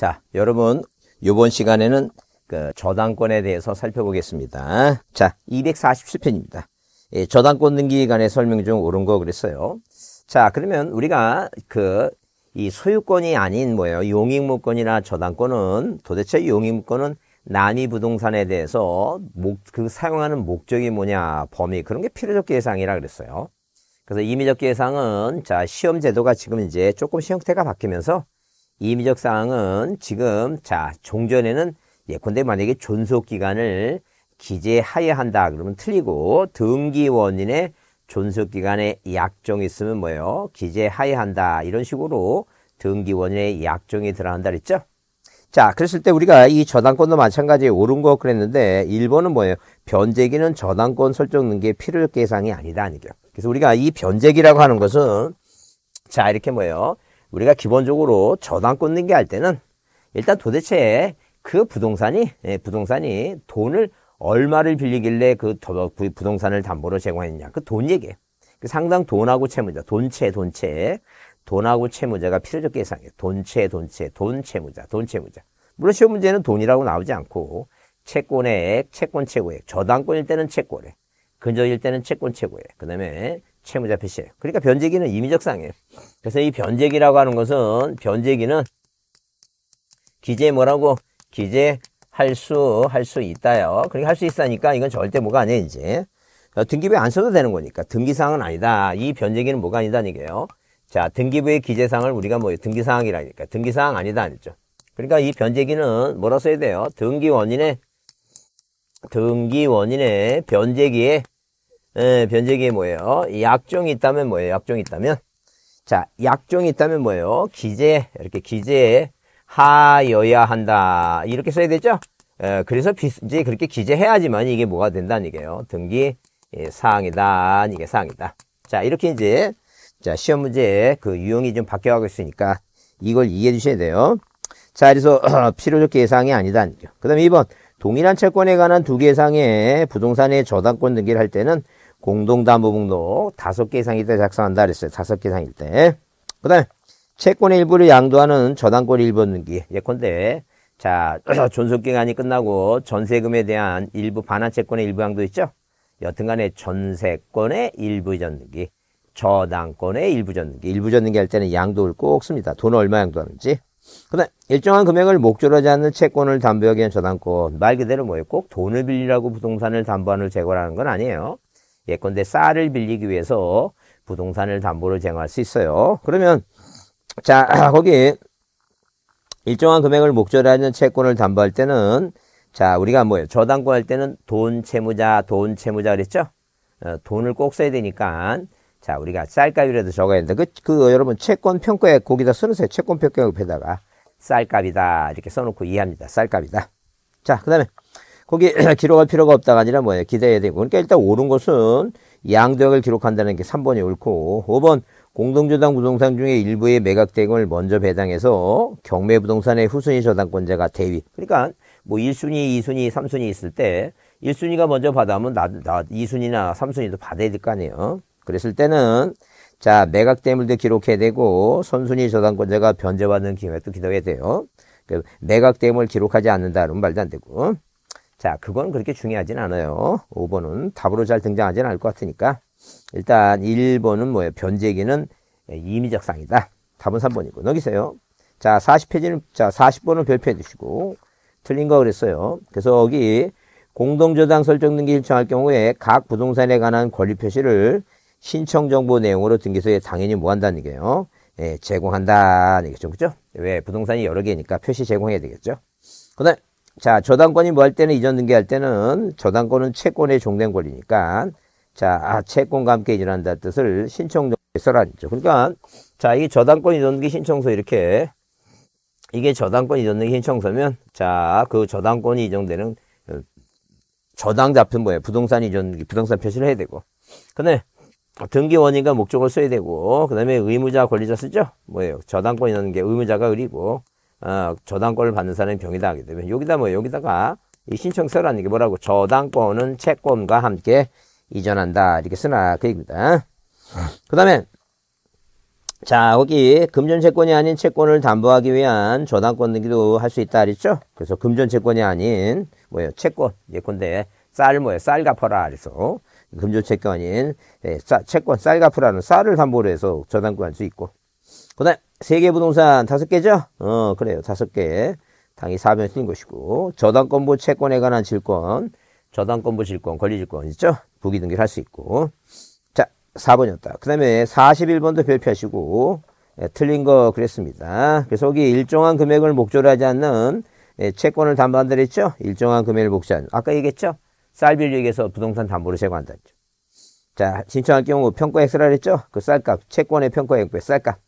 자, 여러분, 요번 시간에는 그 저당권에 대해서 살펴보겠습니다. 자, 247편입니다. 예, 저당권 등기에 관해 설명 중 옳은 거 그랬어요. 자, 그러면 우리가 그 이 소유권이 아닌 뭐예요? 용익무권이나 저당권은 도대체 용익무권은 난이 부동산에 대해서 목, 그 사용하는 목적이 뭐냐, 범위 그런 게 필요적 계상이라 그랬어요. 그래서 임의적 계상은 자 시험 제도가 지금 이제 조금씩 형태가 바뀌면서 임의적 사항은 지금 자 종전에는 예컨대 만약에 존속 기간을 기재하여야 한다 그러면 틀리고 등기 원인의 존속 기간에 약정이 있으면 뭐예요? 기재하여야 한다 이런 식으로 등기 원인에 약정이 들어간다 그랬죠? 자 그랬을 때 우리가 이 저당권도 마찬가지 옳은 거 그랬는데 일본은 뭐예요? 변제기는 저당권 설정 등기의 필요 계상이 아니다 아니죠? 그래서 우리가 이 변제기라고 하는 것은 자 이렇게 뭐예요? 우리가 기본적으로 저당권 등기 할 때는 일단 도대체 그 부동산이 예, 부동산이 돈을 얼마를 빌리길래 그 부동산을 담보로 제공했냐 그 돈 얘기예요. 그 상당 돈하고 채무자, 돈채, 돈채, 돈하고 채무자가 필요적 계산이에요 돈채, 돈채, 돈채무자, 돈채무자. 물론 시험 문제는 돈이라고 나오지 않고 채권액, 채권 채고액 저당권일 때는 채권액, 근저일 때는 채권 채고액그 다음에 채무자 패시예요. 그러니까 변제기는 임의적상이에요. 그래서 이 변제기라고 하는 것은 변제기는 기재 뭐라고 기재할 수 할 수 있다요. 그러니까 할 수 있다니까 이건 절대 뭐가 아니에요 이제. 그러니까 등기부에 안 써도 되는 거니까 등기사항은 아니다. 이 변제기는 뭐가 아니다이게요자 등기부의 기재사항을 우리가 뭐 등기사항이라니까 등기사항 아니다 아니죠. 그러니까 이 변제기는 뭐라 써야 돼요? 등기 원인의 등기 원인의 변제기에 예, 변제기에 뭐예요? 약종이 있다면 뭐예요? 약종이 있다면? 자, 약종이 있다면 뭐예요? 기재, 이렇게 기재 하여야 한다. 이렇게 써야 되죠? 예, 그래서 비, 이제 그렇게 기재해야지만 이게 뭐가 된다는 얘기예요. 등기 예, 사항이다. 이게 사항이다. 자, 이렇게 이제, 자, 시험 문제 그 유형이 좀 바뀌어가고 있으니까 이걸 이해해 주셔야 돼요. 자, 그래서 필요적 계상이 아니다. 그 다음에 2번. 동일한 채권에 관한 두 개상의 부동산의 저당권 등기를 할 때는 공동담보목록 다섯 개 이상 일때 작성한다 그랬어요. 다섯 개 이상 일때. 그 다음에 채권의 일부를 양도하는 저당권 일본등기 예컨대 자 존속기간이 끝나고 전세금에 대한 일부 반환 채권의 일부 양도 있죠. 여튼간에 전세권의 일부 전등기 저당권의 일부 전등기 일부 전등기 할 때는 양도를 꼭 씁니다. 돈 얼마 양도하는지. 그다음 에 일정한 금액을 목적로 하지 않는 채권을 담보하기 위한 저당권 말 그대로 뭐예요? 꼭 돈을 빌리라고 부동산을 담보하는 재고라는 건 아니에요. 예컨대 쌀을 빌리기 위해서 부동산을 담보로 공할수 있어요. 그러면 자 거기 일정한 금액을 목적으로 하는 채권을 담보할 때는 자 우리가 뭐예요? 저당권 할 때는 돈 채무자 돈 채무자 그랬죠? 어, 돈을 꼭 써야 되니까 자 우리가 쌀값이라도 적어야 된다. 그, 그 여러분 채권 평가에 거기다 쓰는세요. 채권 평가 옆에다가 쌀값이다 이렇게 써놓고 이해합니다. 쌀값이다. 자그 다음에 거기 기록할 필요가 없다가 아니라 뭐예요? 기대해야 되고. 그러니까 일단 옳은 것은 양도액을 기록한다는 게 3번이 옳고 5번 공동저당 부동산 중에 일부의 매각 대금을 먼저 배당해서 경매 부동산의 후순위 저당권자가 대위. 그러니까 뭐 1순위, 2순위, 3순위 있을 때 1순위가 먼저 받아오면 나, 나 2순위나 3순위도 받아야 될 거 아니에요. 그랬을 때는 자, 매각 대물도 기록해야 되고 선순위 저당권자가 변제받는 기회도 기도해야 돼요. 그 매각 대물 기록하지 않는다 그러면 말도 안 되고. 자, 그건 그렇게 중요하진 않아요. 5번은 답으로 잘 등장하진 않을 것 같으니까. 일단 1번은 뭐예요? 변제기는 예, 임의적 상이다. 답은 3번이고. 넘기세요. 자, 40페이지는, 자, 40번은 별표해 주시고. 틀린 거 그랬어요. 그래서 여기 공동저당 설정 등기 신청할 경우에 각 부동산에 관한 권리 표시를 신청 정보 내용으로 등기소에 당연히 뭐 한다는 얘기예요. 예, 제공한다는 얘기죠. 그죠? 왜? 부동산이 여러 개니까 표시 제공해야 되겠죠. 그 다음, 자, 저당권이 뭐 할 때는 이전 등기할 때는 저당권은 채권의 종된 권리니까 자, 아, 채권과 함께 일한다 뜻을 신청서라 했죠. 그러니까 자, 이 저당권 이전 등기 신청서 이렇게 이게 저당권 이전 등기 신청서면 자, 그 저당권이 이전되는 어, 저당 잡힌 뭐예요? 부동산 이전 등기, 부동산 표시를 해야 되고. 근데 등기 원인과 목적을 써야 되고 그다음에 의무자 권리자 쓰죠. 뭐예요? 저당권 이전 등기 의무자가 그리고 어, 저당권을 받는 사람이 병이다 하게 되면 여기다 뭐 여기다가 이 신청서라는 게 뭐라고 저당권은 채권과 함께 이전한다 이렇게 쓰나 그 얘기입니다. 그 다음에 자 거기 금전채권이 아닌 채권을 담보하기 위한 저당권 등기도 할 수 있다 그랬죠? 그래서 금전채권이 아닌 뭐예요 채권 예컨대 쌀 뭐예요 쌀 갚아라 그래서 금전채권인 예, 채권 쌀 갚으라는 쌀을 담보로 해서 저당권 할 수 있고 그 다음에 세계 부동산 다섯 개죠 어, 그래요. 다섯 개 당이 사면 틀 것이고 저당권부 채권에 관한 질권, 저당권부 질권, 권리질권 있죠? 부기 등기를 할 수 있고 자, 4번이었다. 그 다음에 41번도 별표하시고 예, 틀린 거 그랬습니다. 그래서 여기 일정한 금액을 목조로 하지 않는 예, 채권을 담보한다그랬죠 일정한 금액을 목조한 아까 얘기했죠? 쌀빌 얘기해서 부동산 담보를 제공한다 했죠. 자, 신청할 경우 평가액수라 그랬죠? 그 쌀값, 채권의 평가액 배 쌀값.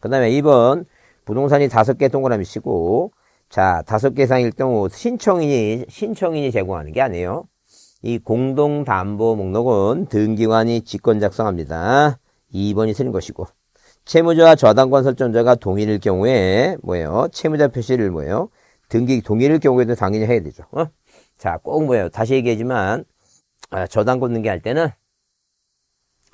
그 다음에 2번 부동산이 다섯 개 동그라미 치고 자 다섯 개 이상 일등 신청인이 신청인이 제공하는 게 아니에요. 이 공동담보 목록은 등기관이 직권 작성합니다. 2번이 쓰는 것이고 채무자와 저당권 설정자가 동일일 경우에 뭐예요? 채무자 표시를 뭐예요? 등기 동일일 경우에도 당연히 해야 되죠. 어? 자꼭 뭐예요? 다시 얘기하지만 아, 저당권 등기할 때는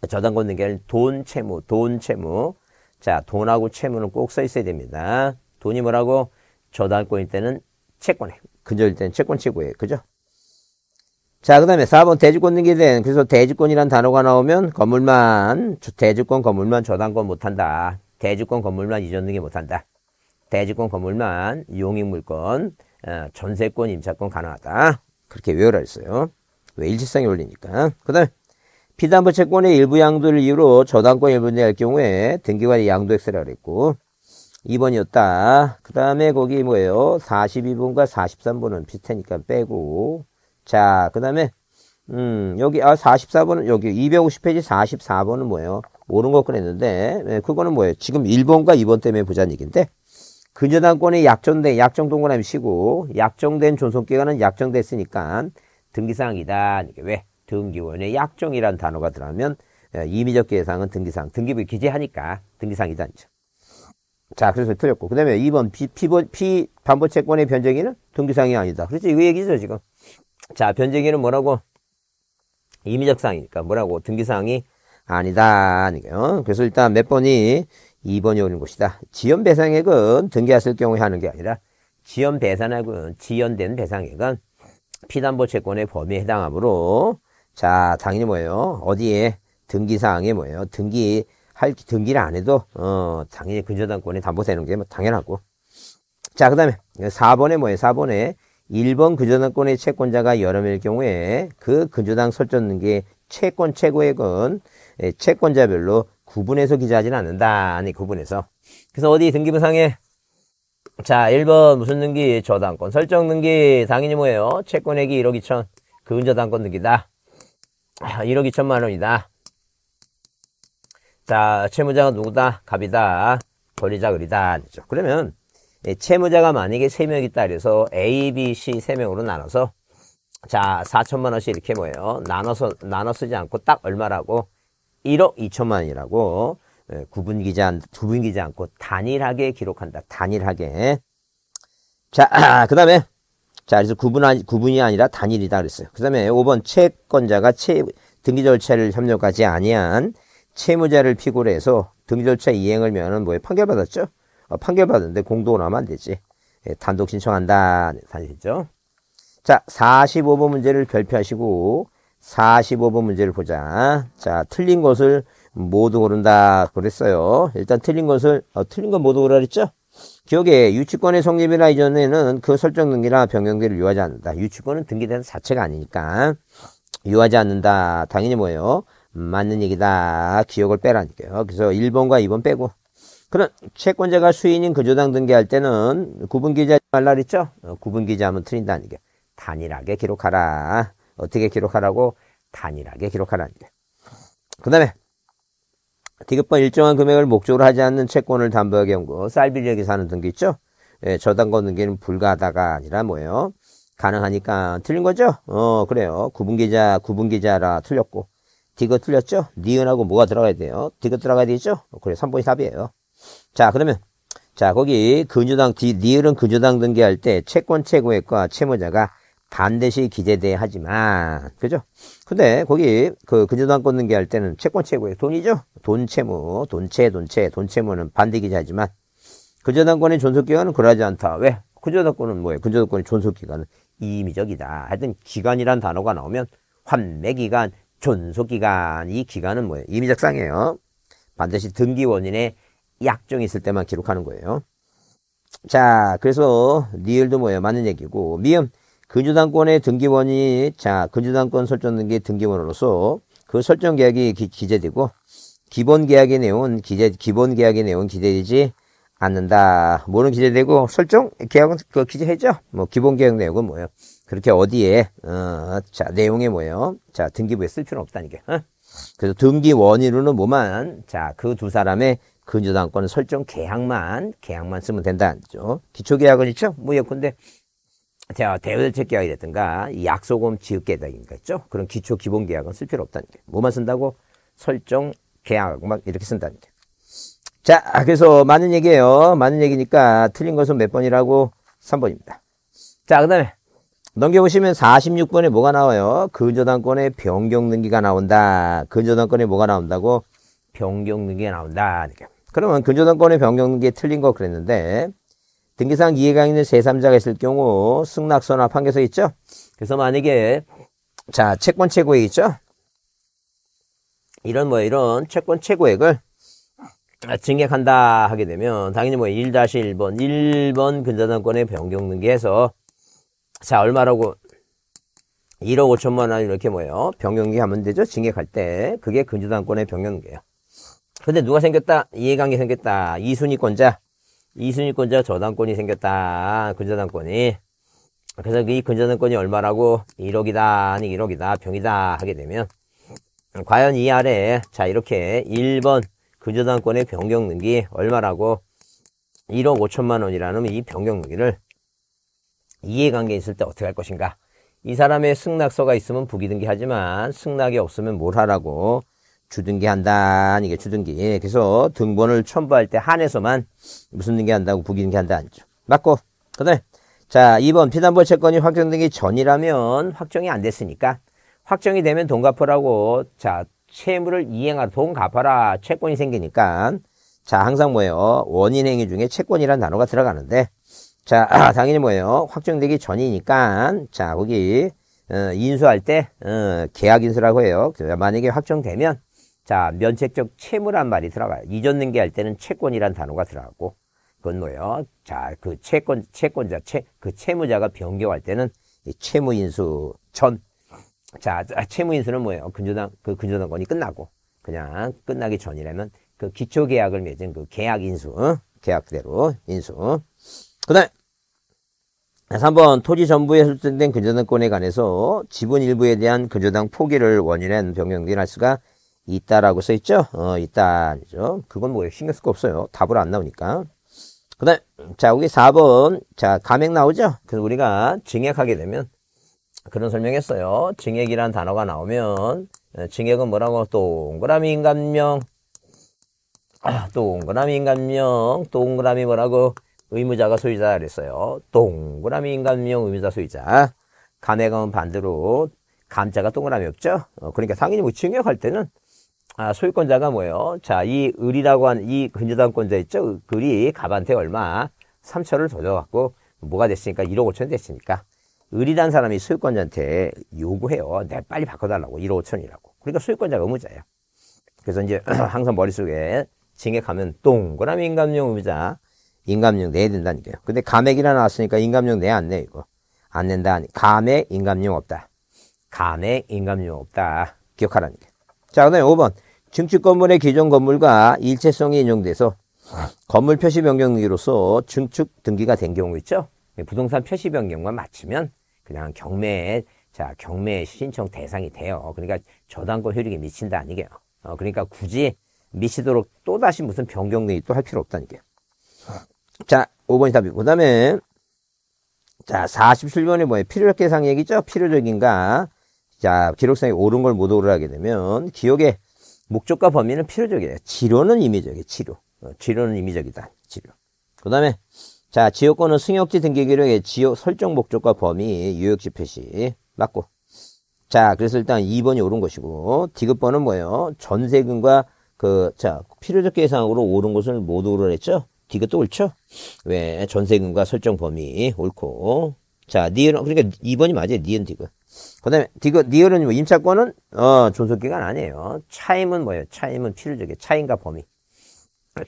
저당권 등기할 돈 채무 돈 채무 자, 돈하고 채무는 꼭 써 있어야 됩니다. 돈이 뭐라고? 저당권일 때는 채권에, 근절일 때는 채권 최고예요. 그죠? 자, 그 다음에 4번 대주권 등기된 그래서 대주권이란 단어가 나오면 건물만, 대주권 건물만 저당권 못한다. 대주권 건물만 이전 등기 못한다. 대주권 건물만 용익물권, 어, 전세권 임차권 가능하다. 그렇게 외우라 했어요. 왜 일치성이 올리니까. 그 다음에 비담보 채권의 일부 양도를 이유로 저당권 일부분할 경우에 등기관이 양도액세라 그랬고 2번이었다. 그 다음에 거기 뭐예요? 42번과 43번은 비슷하니까 빼고 자, 그 다음에 음, 여기 아 44번은 여기 250페이지 44번은 뭐예요? 옳은 것 꺼냈는데 네, 그거는 뭐예요? 지금 1번과 2번 때문에 보자는 얘기인데 근저당권이 약정된 약정 동그라미 쉬고 약정된 존속기간은 약정됐으니까 등기사항이다. 왜? 등기원의 약종이란 단어가 들어가면 예, 임의적 계상은 등기상, 등기부에 기재하니까 등기상이단이죠. 자, 그래서 틀렸고. 그 다음에 2번 피, 피보, 피, 반보 채권의 변정이는 등기상이 아니다. 그렇지? 이거 얘기죠, 지금. 자, 변정이는 뭐라고? 임의적 상이니까 뭐라고? 등기상이 아니다. 아니까요. 그래서 일단 몇 번이 2번이 오는 것이다. 지연 배상액은 등기했을 경우에 하는 게 아니라 지연 배상액은 지연된 배상액은 피담보 채권의 범위에 해당하므로 자, 당연히 뭐예요? 어디에? 등기사항에 뭐예요? 등기, 할, 등기를 안 해도, 어, 당연히 근저당권에 담보되는 게 뭐 당연하고. 자, 그 다음에 4번에 뭐예요? 4번에 1번 근저당권의 채권자가 여러 명일 경우에 그 근저당 설정 게 채권 최고액은 예, 채권자별로 구분해서 기재하지는 않는다. 아니, 구분해서. 그래서 어디 등기부상에 자, 1번 무슨 등기? 저당권. 설정 등기 당연히 뭐예요? 채권액이 1억 2천. 근저당권 등기다. 1억 아, 2천만 원이다. 자, 채무자가 누구다? 갑이다. 권리자 을이다. 그러면 채무자가 만약에 3명 있다 그래서 A, B, C 3명으로 나눠서 자, 4천만 원씩 이렇게 뭐예요? 나눠서 나눠 쓰지 않고 딱 얼마라고? 1억 2천만 원이라고 구분기지 않, 분기지 않고 단일하게 기록한다. 단일하게. 자, 그 다음에 자, 그래서 구분 구분이 아니라 단일이다 그랬어요. 그 다음에 5번 채권자가 채, 등기 절차를 협력하지 아니한 채무자를 피고로 해서 등기 절차 이행을 면은 뭐에 판결받았죠? 어, 판결받았는데 공동으로 하면 안 되지. 예, 단독 신청한다. 단일이죠. 자, 45번 문제를 별표하시고 45번 문제를 보자. 자, 틀린 것을 모두 고른다 그랬어요. 일단 틀린 것을 어, 틀린 건 모두 고라 르 그랬죠? 기억에 유치권의 성립이나 이전에는 그 설정 등기나 변경기를 유하지 않는다. 유치권은 등기된 자체가 아니니까 유하지 않는다. 당연히 뭐예요? 맞는 얘기다. 기억을 빼라니까요. 그래서 1번과 2번 빼고 그런 채권자가 수인인 그조당 등기할 때는 구분기자 말날 있죠? 어, 구분기자하면 틀린다는 게 단일하게 기록하라. 어떻게 기록하라고? 단일하게 기록하라는 게. 그 다음에 디귿번 일정한 금액을 목적으로 하지 않는 채권을 담보의 경우 쌀비리하게 사는 등기 있죠? 예, 저당권 등기는 불가하다가 아니라 뭐예요? 가능하니까 틀린 거죠? 어, 그래요. 구분기자, 구분기자라 틀렸고. 디귿 틀렸죠? 니은하고 뭐가 들어가야 돼요? 디귿 들어가야 되죠? 어, 그래, 3번이 답이에요. 자, 그러면. 자, 거기 근저당, 디, 니은은 근저당 등기할 때 채권 채고액과 채무자가 반드시 기재돼야 하지만 그죠? 근데 거기 그 근저당 꽂는 게 할 때는 채권 채무의 돈이죠. 돈 채무, 돈 채, 돈 채, 돈 채무는 반드 기재하지만 근저당권의 존속 기간은 그러하지 않다. 왜? 근저당권은 뭐예요? 근저당권의 존속 기간은 임의적이다. 하여튼 기간이란 단어가 나오면 환매 기간, 존속 기간 이 기간은 뭐예요? 임의적 상이에요. 반드시 등기 원인에 약정이 있을 때만 기록하는 거예요. 자, 그래서 니을도 뭐예요? 맞는 얘기고 미음 근저당권의 등기원이 자 근저당권 설정 등기 등기원으로서 그 설정 계약이 기, 재되고 기본 계약의 내용은 기재 기본 계약의 내용은 기재되지 않는다. 뭐는 기재되고 설정 계약은 그 기재했죠. 뭐 기본 계약 내용은 뭐예요? 그렇게 어디에 어, 자 내용에 뭐예요? 자 등기부에 쓸 필요는 없다니까. 어? 그래서 등기 원인으로는 뭐만 자 그 두 사람의 근저당권 설정 계약만 계약만 쓰면 된다죠. 기초 계약은 있죠. 뭐 예컨대 자, 대외대책 계약이라든가 약소금 지급 계약인가 있죠? 그런 기초 기본 계약은 쓸 필요 없다는 게. 뭐만 쓴다고? 설정 계약 막 이렇게 쓴다는 게. 자, 그래서 많은 얘기예요. 많은 얘기니까 틀린 것은 몇 번이라고? 3번입니다. 자, 그다음에 넘겨보시면 46번에 뭐가 나와요? 근저당권의 변경 등기가 나온다. 근저당권에 뭐가 나온다고? 변경 등기가 나온다. 그러면 근저당권의 변경 등기 틀린 거 그랬는데 등기상 이해관계 있는 제3자가 있을 경우 승낙서나 판결서 있죠? 그래서 만약에 자 채권 최고액 있죠? 이런 뭐 이런 채권 최고액을 증액한다 하게 되면 당연히 뭐 1-1번 1번 근저당권의 변경 등기해서 자 얼마라고 1억 5천만 원 이렇게 뭐예요 변경기 하면 되죠 증액할 때 그게 근저당권의 변경기예요 근데 누가 생겼다 이해관계 생겼다 이순위권자 이순위권자 저당권이 생겼다. 근저당권이. 그래서 이 근저당권이 얼마라고 1억이다, 아니 1억이다, 병이다 하게 되면 과연 이 아래 에자 이렇게 1번 근저당권의 변경능기 얼마라고 1억 5천만 원이라는 이 변경능기를 이해관계 있을 때 어떻게 할 것인가 이 사람의 승낙서가 있으면 부기등기 하지만 승낙이 없으면 뭘 하라고 주등기 한다 이게 주등기 예, 그래서 등본을 첨부할 때한해서만 무슨 등기 한다고 부기등기 한다 아니죠 맞고 그 다음에 자 2번 피담보 채권이 확정등기 전이라면 확정이 안 됐으니까 확정이 되면 돈 갚으라고 자 채무를 이행하라 돈 갚아라 채권이 생기니까 자 항상 뭐예요 원인 행위 중에 채권이라는 단어가 들어가는데 자 아, 당연히 뭐예요 확정되기 전이니까 자 거기 어, 인수할 때 어, 계약 인수라고 해요 만약에 확정되면 자, 면책적 채무란 말이 들어가요. 이전 등기할 때는 채권이란 단어가 들어가고, 그건 뭐예요? 자, 그 채권, 채권자, 채, 그 채무자가 변경할 때는 이 채무인수 전. 자, 아, 채무인수는 뭐예요? 근저당, 그 근저당권이 끝나고, 그냥 끝나기 전이라면 그 기초계약을 맺은 그 계약인수, 계약대로 인수. 그 다음, 3번 토지 전부에 설정된 근저당권에 관해서 지분 일부에 대한 근저당 포기를 원인한 변경 등할 수가 있다라고 써 있죠. 어, 있다죠. 그건 뭐 신경 쓸거 없어요. 답으안 나오니까. 그다음 자 여기 4번 자 감액 나오죠. 그래서 우리가 증액하게 되면 그런 설명했어요. 증액이란 단어가 나오면 예, 증액은 뭐라고 동그라미 인간명 아, 동그라미 인간명 동그라미 뭐라고 의무자가 소유자 그랬어요. 동그라미 인간명 의무자 소유자 감액은 반대로 감자가 동그라미 없죠. 어, 그러니까 당연히 뭐 증액할 때는 아, 소유권자가 뭐예요? 자, 이 을이라고 한 이 근저당권자 있죠? 을이 그 갑한테 얼마? 3천을 돌려갖고 뭐가 됐으니까 1억 5천 됐으니까 을이란 사람이 소유권자한테 요구해요. 내 빨리 바꿔달라고 1억 5천이라고. 그러니까 소유권자가 의무자예요. 그래서 이제 항상 머릿속에 징액하면 동그라미 인감용 의무자 인감용 내야 된다니까요. 근데 감액이라 나왔으니까 인감용 내야안내 이거. 안 낸다. 아니. 감액 인감용 없다. 감액 인감용 없다. 기억하라니까. 자, 그다음에 5번. 증축 건물의 기존 건물과 일체성이 인용돼서 건물 표시 변경 등기로서 증축 등기가 된 경우 있죠. 부동산 표시 변경만 마치면 그냥 경매에 자 경매 신청 대상이 돼요. 그러니까 저당권 효력이 미친다 아니게요. 어, 그러니까 굳이 미치도록 또 다시 무슨 변경 등기 또 할 필요 없다니까요. 자 5번이 답이고 그다음에 자4 7번이 뭐예요? 필요적 대상 얘기죠. 필요적인가? 자 기록상에 옳은 걸못 오르게 되면 기억에 목적과 범위는 필요적이에요. 치료는 임의적이에요. 치료. 치료는 어, 임의적이다. 치료. 그 다음에 자 지역권은 승역지 등기기록의 지역 설정 목적과 범위 유역지 표시 맞고 자 그래서 일단 2번이 옳은 것이고 디귿번은 뭐예요? 전세금과 그 자 필요적 계상으로 옳은 것을 모두 옳으라 했죠? 디귿도 옳죠? 왜 전세금과 설정 범위 옳고 자 니은 그러니까 2번이 맞아요. 니은 디귿 그다음에 디거 니얼은 뭐 임차권은 어 존속 기간 아니에요. 차임은 뭐예요? 차임은 필요적이에요. 차임과 범위.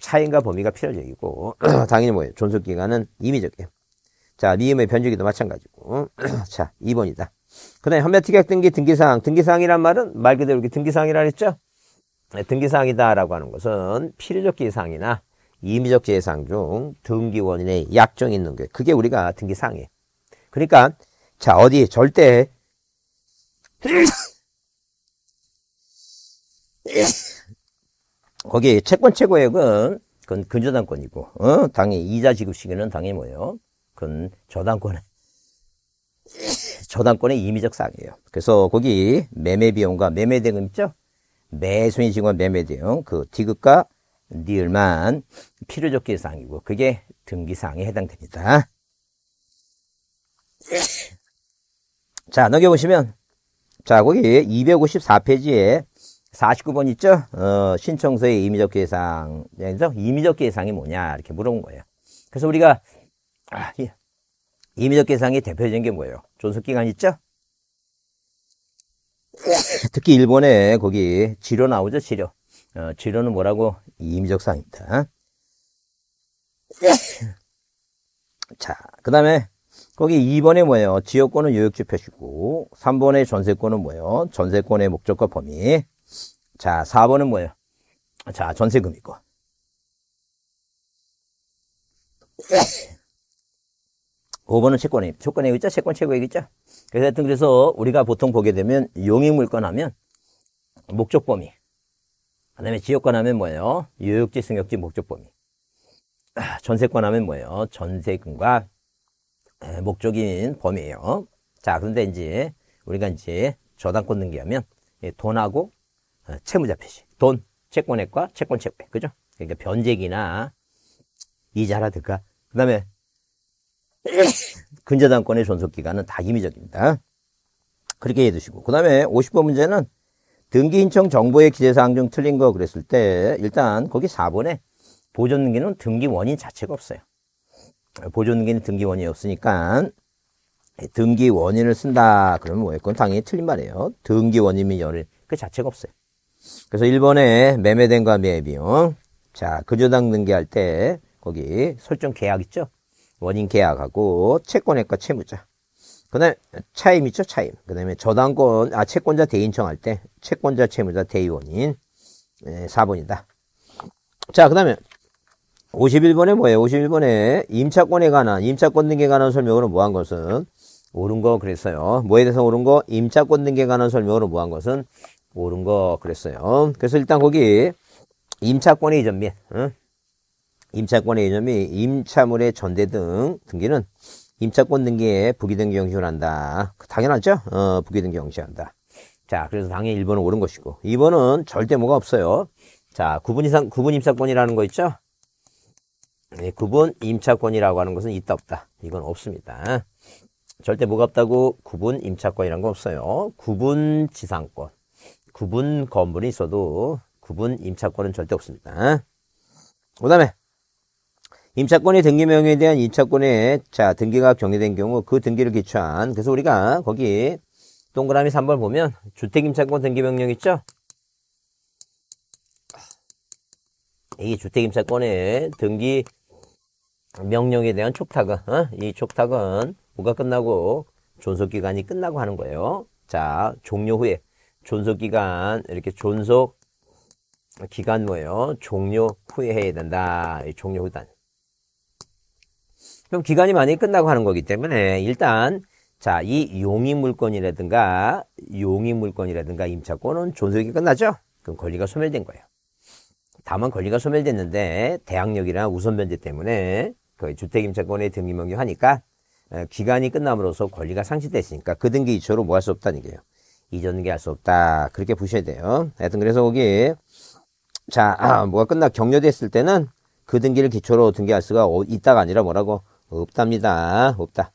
차임과 범위가 필요적이고 당연히 뭐예요? 존속 기간은 임의적이에요. 자, 미음의 변조기도 마찬가지고. 자, 2번이다. 그다음에 현매 특약 등기 등기 사항. 등기 사항이란 말은 말 그대로 이렇게 등기 사항이라 했죠? 네, 등기 사항이다라고 하는 것은 필요적 기회 사항이나 임의적 기회 사항 중 등기 원인의 약정이 있는 게 그게 우리가 등기 사항이에요. 그러니까 자, 어디 절대 거기 채권 최고액은 그건 근저당권이고 어? 당이 이자 지급 시기는 당이 뭐예요? 그건 저당권의 저당권의 임의적 사항이에요. 그래서 거기 매매 비용과 매매 대금 있죠? 매수인 직원 매매 대용 그 디귿과 니을만 필요적 기사항이고 그게 등기사항에 해당됩니다. 자 넘겨보시면 자, 거기 254페이지에 49번 있죠? 어, 신청서의 임의적 계상, 그래서 임의적 계상이 뭐냐, 이렇게 물어본 거예요. 그래서 우리가, 아, 예. 임의적 계상의 대표적인 게 뭐예요? 존속기간 있죠? 특히 일본에 거기 지료 나오죠, 지료. 어, 지료는 뭐라고? 임의적 상입니다. 네. 자, 그 다음에 거기 2번에 뭐예요? 지역권은 요역지 표시고 3번에 전세권은 뭐예요? 전세권의 목적과 범위 자 4번은 뭐예요? 자 전세금이고 5번은 채권이 채권이있죠 채권 최고액이죠? 그래서 하여튼 그래서 우리가 보통 보게 되면 용익물건 하면 목적 범위 그 다음에 지역권 하면 뭐예요? 유역지, 승역지, 목적 범위 전세권 하면 뭐예요? 전세금과 목적인 범위예요. 자, 그런데 이제 우리가 이제 저당권 등기하면 예, 돈하고 어, 채무자 표시, 돈, 채권액과 채권 채권, 그죠? 그러니까 변제기나 이자라든가 그다음에 근저당권의 존속기간은 다 임의적입니다. 그렇게 해두시고 그다음에 50번 문제는 등기인청 정보의 기재사항 중 틀린 거 그랬을 때 일단 거기 4번에 보존등기는 등기 원인 자체가 없어요. 보존기는 등기 원인이 없으니까 등기 원인을 쓴다 그러면 뭐예건 당연히 틀린 말이에요. 등기 원인 이열을그 자체가 없어요. 그래서 1번에 매매된과 매비용 자 근저당 등기할 때 거기 설정 계약 있죠? 원인 계약하고 채권액과 채무자 그다음 에 차임 있죠? 차임 그다음에 저당권 아 채권자 대인청할 때 채권자 채무자 대의원인 4번이다. 예, 자, 그 다음에 51번에 뭐예요? 51번에 임차권에 관한, 임차권 등기에 관한 설명으로 뭐한 것은 옳은 거 그랬어요. 뭐에 대해서 옳은 거? 임차권 등기에 관한 설명으로 뭐한 것은 옳은 거 그랬어요. 그래서 일단 거기 임차권의 이전 및, 응? 임차권의 이전 및 임차물의 전대 등 등기는 임차권 등기에 부기등기 형식을 한다. 당연하죠? 어, 부기등기 형식한다. 자, 그래서 당연히 1번은 옳은 것이고, 2번은 절대 뭐가 없어요. 자, 구분 이상, 구분 임차권이라는 거 있죠? 예, 구분 임차권이라고 하는 것은 있다 없다. 이건 없습니다. 절대 뭐가 없다고 구분 임차권이란 건 없어요. 구분 지상권, 구분 건물이 있어도 구분 임차권은 절대 없습니다. 그 다음에 임차권이 등기 명의에 대한 임차권의 자 등기가 경리된 경우 그 등기를 기초한 그래서 우리가 거기 동그라미 3번 보면 주택 임차권 등기 명령 있죠? 이 주택 임차권의 등기 명령에 대한 촉탁은 어? 이 촉탁은 뭐가 끝나고 존속기간이 끝나고 하는 거예요. 자 종료 후에 존속기간 이렇게 존속 기간 뭐예요? 종료 후에 해야 된다. 이 종료 후단. 그럼 기간이 많이 끝나고 하는 거기 때문에 일단 자, 이 용의 물건이라든가 용의 물건이라든가 임차권은 존속이 끝나죠? 그럼 권리가 소멸된 거예요. 다만 권리가 소멸됐는데 대항력이나 우선 변제 때문에 그 주택임차권의 등기명령하니까 기간이 끝남으로써 권리가 상실됐으니까 그 등기 이초로 뭐 할 수 없다는 얘기예요. 이전 등기할 수 없다. 그렇게 보셔야 돼요. 하여튼 그래서 거기 자 아, 뭐가 끝나 격려됐을 때는 그 등기를 기초로 등기할 수가 어, 있다가 아니라 뭐라고 없답니다. 없다.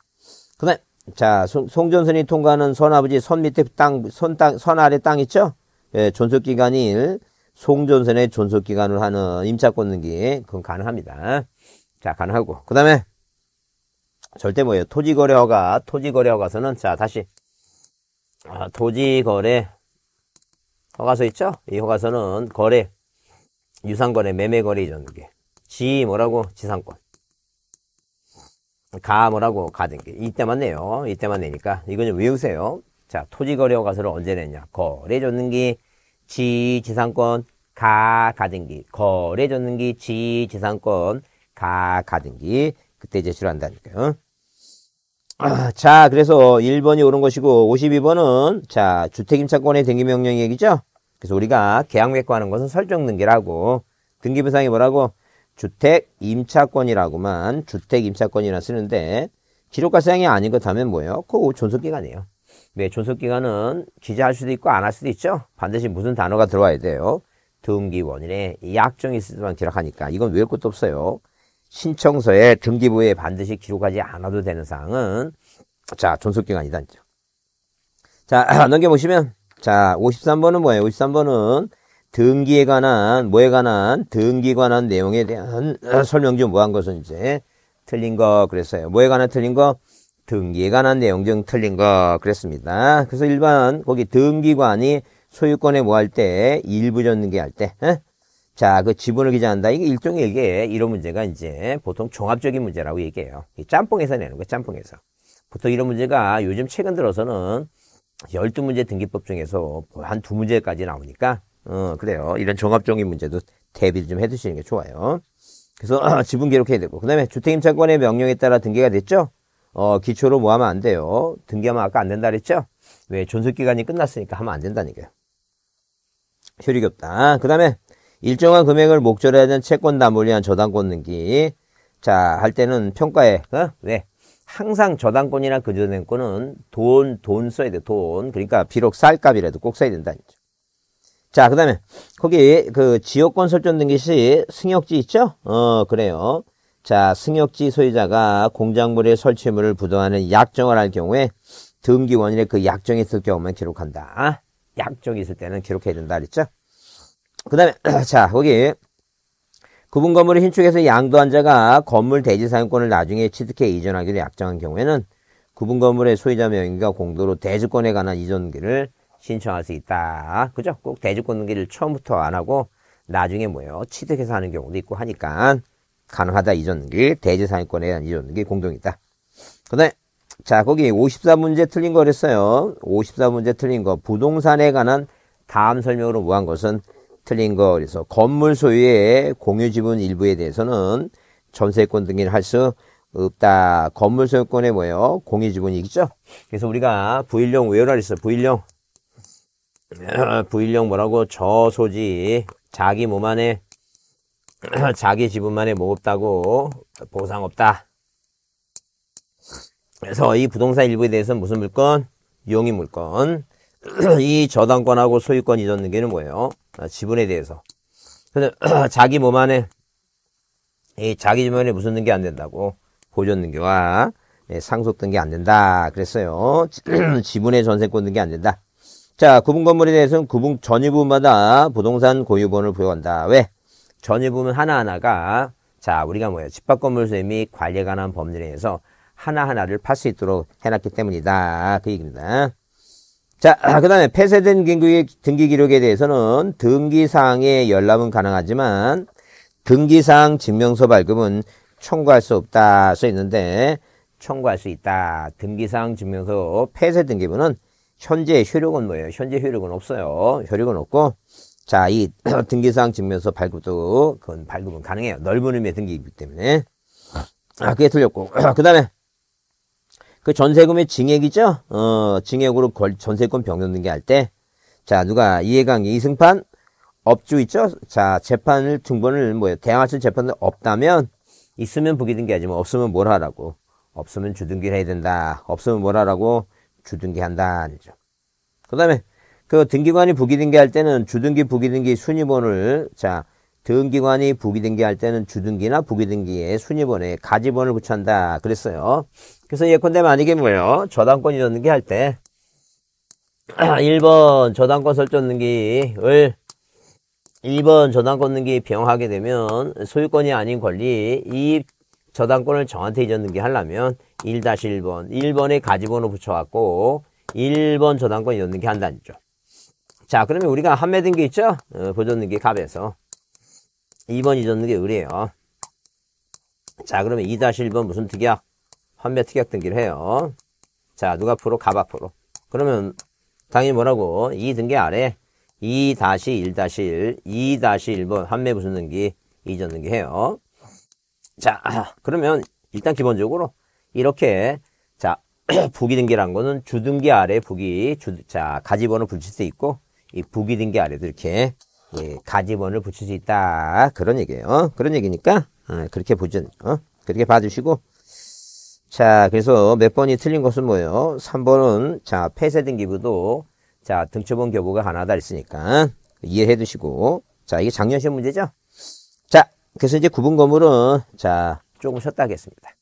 그다음 자 송전선이 통과하는 선 아버지 선 밑에 땅선땅선 아래 땅 있죠? 예, 존속기간이 송전선의 존속기간을 하는 임차권 등기 그건 가능합니다. 자 가능하고 그 다음에 절대 뭐예요? 토지거래 허가 토지거래 허가서는 자 다시 아, 토지거래 허가서 있죠? 이 허가서는 거래 유상거래 매매거래 이전 등기 지 뭐라고 지상권 가 뭐라고 가등기 이때만 내요 이때만 내니까 이거좀 외우세요 자 토지거래 허가서를 언제 냈냐 거래 전등기 지 지상권 가 가등기 거래 전등기 지 지상권 가 가등기 그때 제출한다니까요. 아, 자 그래서 1번이 옳은 것이고 52번은 자 주택임차권의 등기명령 얘기죠. 그래서 우리가 계약맺고 하는 것은 설정등기라고 등기부상이 뭐라고 주택임차권이라고만 주택임차권이라 쓰는데 기록과 사용이 아닌 것하면 뭐예요? 그거 존속기간이에요. 네, 존속기간은 기재할 수도 있고 안 할 수도 있죠. 반드시 무슨 단어가 들어와야 돼요. 등기 원인에 약정이 있을 때만 기록하니까 이건 외울 것도 없어요. 신청서에 등기부에 반드시 기록하지 않아도 되는 사항은 자 존속기간이다. 자 넘겨보시면 자 53번은 뭐예요? 53번은 등기에 관한 뭐에 관한 등기 관한 내용에 대한 설명 좀 뭐한 것은 이제 틀린 거 그랬어요. 뭐에 관한 틀린 거? 등 예관한 내용 중 틀린 거 그랬습니다. 그래서 일반 거기 등기관이 소유권에 뭐 할 때 일부 전등기 할때 자, 그 지분을 기재한다. 이게 일종의 이게 이런 문제가 이제 보통 종합적인 문제라고 얘기해요. 짬뽕에서 내는 거예요 짬뽕에서. 보통 이런 문제가 요즘 최근 들어서는 1 2 문제 등기법 중에서 한 두 문제까지 나오니까 어, 그래요. 이런 종합적인 문제도 대비를 좀 해두시는 게 좋아요. 그래서 지분 기록해야 되고 그 다음에 주택임차권의 명령에 따라 등기가 됐죠? 어, 기초로 뭐 하면 안 돼요. 등기하면 아까 안 된다 그랬죠? 왜? 존속기간이 끝났으니까 하면 안 된다니까요. 효력이 없다. 그 다음에 일정한 금액을 목적으로 해야 되는 채권 담보를 위한 저당권 등기. 자, 할 때는 평가에, 어? 왜? 항상 저당권이나 그저당권은 돈, 돈 써야 돼, 돈. 그러니까 비록 쌀 값이라도 꼭 써야 된다. 자, 그 다음에, 거기, 그, 지역권 설정 등기 시 승역지 있죠? 어, 그래요. 자, 승역지 소유자가 공작물의 설치물을 부도하는 약정을 할 경우에 등기 원인의그 약정이 있을 경우만 기록한다. 약정이 있을 때는 기록해야 된다 그랬죠? 그 다음에 자 거기 구분 건물을 신축해서 양도한 자가 건물 대지 사용권을 나중에 취득해 이전하기로 약정한 경우에는 구분 건물의 소유자 명의가 공도로 대주권에 관한 이전기를 신청할 수 있다. 그죠? 꼭 대주권 등기를 처음부터 안 하고 나중에 뭐예요? 취득해서 하는 경우도 있고 하니까 가능하다 이전기, 대제상위권에 대한 이전기 공동이다. 그 다음에, 자, 거기 54문제 틀린 거 그랬어요. 54문제 틀린 거. 부동산에 관한 다음 설명으로 무한 것은 틀린 거. 그래서 건물 소유의 공유 지분 일부에 대해서는 전세권 등기를 할 수 없다. 건물 소유권에 뭐예요? 공유 지분이겠죠? 그래서 우리가 부일용 외우라 그랬어. 부일용부일용 뭐라고? 저소지. 자기 몸 안에 자기 지분만에 모없다고 보상 없다. 그래서 이 부동산 일부에 대해서는 무슨 물건? 용의 물건. 이 저당권하고 소유권 이전 등기는 뭐예요? 아, 지분에 대해서. 그래서 자기 몸 안에 이 자기 지분에 무슨 등계안 된다고 보존 등기와 예, 상속 등기 안 된다 그랬어요. 지분의 전세권 등계안 된다. 자, 구분 건물에 대해서는 구분 전유분마다 부동산 고유번을를 부여한다. 왜? 전유 부분 하나하나가 자 우리가 뭐예요? 집합건물세및 관리에 관한 법률에 의해서 하나하나를 팔 수 있도록 해놨기 때문이다. 그 얘기입니다. 자, 그 다음에 폐쇄된 등기, 등기 기록에 대해서는 등기사항에 열람은 가능하지만 등기사항 증명서 발급은 청구할 수 없다 써 있는데 청구할 수 있다. 등기사항 증명서 폐쇄 등기부는 현재 효력은 뭐예요? 현재 효력은 없어요. 효력은 없고 자, 이 등기사항 증명서 발급도 그건 발급은 가능해요. 넓은 의미의 등기이기 때문에. 아, 그게 틀렸고. 그 다음에 그 전세금의 증액이죠. 어, 증액으로 걸, 전세권 변경 등기할 때 자, 누가 이해관계 이승판 업주 있죠? 자, 재판을 중본을 뭐예요? 대항하실 재판을 없다면 있으면 부기등기하지 만 없으면 뭘 하라고. 없으면 주등기를 해야 된다. 없으면 뭘 하라고 주등기한다. 아니죠. 그 다음에 그 등기관이 부기등기 할 때는 주등기 부기등기 순위번을 자 등기관이 부기등기 할 때는 주등기나 부기등기의 순위번에 가지번을 붙인다 그랬어요. 그래서 예컨대 만약에 뭐예요? 저당권 이 넣는 게 할때 1번 저당권 설정 등기을 1번 저당권 등기 병하게 되면 소유권이 아닌 권리 이 저당권을 저한테 이전 등기하려면 1-1번 1번에 가지번호 붙여갖고 1번 저당권 이전 등기 한다는 거죠. 자 그러면 우리가 한매든게 있죠 어, 보존 게 갑에서 2번 이전 게 을이에요 자 그러면 2-1번 무슨 특약 환매 특약 등기를 해요 자 누가 앞으로갑 앞으로 그러면 당연히 뭐라고 2 등기 아래 2-1-1 2-1번 환매 무슨 등기 이전 등기 해요 자 그러면 일단 기본적으로 이렇게 자 부기 등기란 거는 주등기 아래 부기 주, 자 가지번호 붙일 수 있고 이 북이 된게 아래도 이렇게 예, 가지번을 붙일 수 있다 그런 얘기예요. 어? 그런 얘기니까 어, 그렇게 보죠 어? 그렇게 봐주시고 자 그래서 몇 번이 틀린 것은 뭐예요? 3번은 자 폐쇄된 기부도 자 등초본 교부가 하나다 있으니까 이해해 두시고 자 이게 작년 시험 문제죠? 자 그래서 이제 구분 건물은자 조금 쉬었다 하겠습니다.